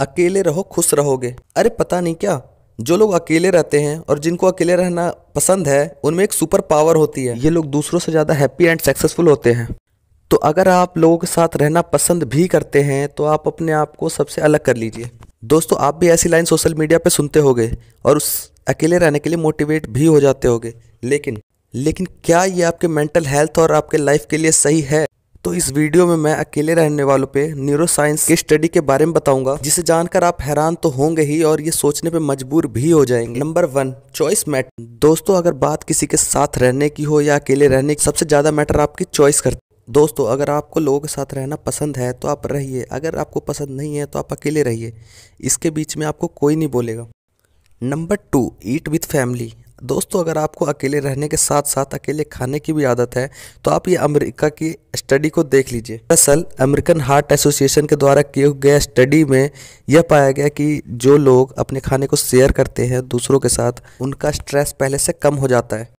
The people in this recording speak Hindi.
अकेले रहो खुश रहोगे अरे पता नहीं क्या जो लोग अकेले रहते हैं और जिनको अकेले रहना पसंद है उनमें एक सुपर पावर होती है ये लोग दूसरों से ज़्यादा हैप्पी एंड सक्सेसफुल होते हैं तो अगर आप लोगों के साथ रहना पसंद भी करते हैं तो आप अपने आप को सबसे अलग कर लीजिए दोस्तों आप भी ऐसी लाइन सोशल मीडिया पर सुनते होगे और उस अकेले रहने के लिए मोटिवेट भी हो जाते होगे लेकिन लेकिन क्या ये आपके मेंटल हेल्थ और आपके लाइफ के लिए सही है तो इस वीडियो में मैं अकेले रहने वालों पे न्यूरो साइंस के स्टडी के बारे में बताऊंगा जिसे जानकर आप हैरान तो होंगे ही और ये सोचने पे मजबूर भी हो जाएंगे नंबर वन चॉइस मैटर दोस्तों अगर बात किसी के साथ रहने की हो या अकेले रहने की सबसे ज़्यादा मैटर आपकी चॉइस करती दोस्तों अगर आपको लोगों के साथ रहना पसंद है तो आप रहिए अगर आपको पसंद नहीं है तो आप अकेले रहिए इसके बीच में आपको कोई नहीं बोलेगा number two eat with family दोस्तों अगर आपको अकेले रहने के साथ साथ अकेले खाने की भी आदत है तो आप ये अमेरिका की स्टडी को देख लीजिए दरअसल अमेरिकन हार्ट एसोसिएशन के द्वारा किए गए स्टडी में यह पाया गया कि जो लोग अपने खाने को शेयर करते हैं दूसरों के साथ उनका स्ट्रेस पहले से कम हो जाता है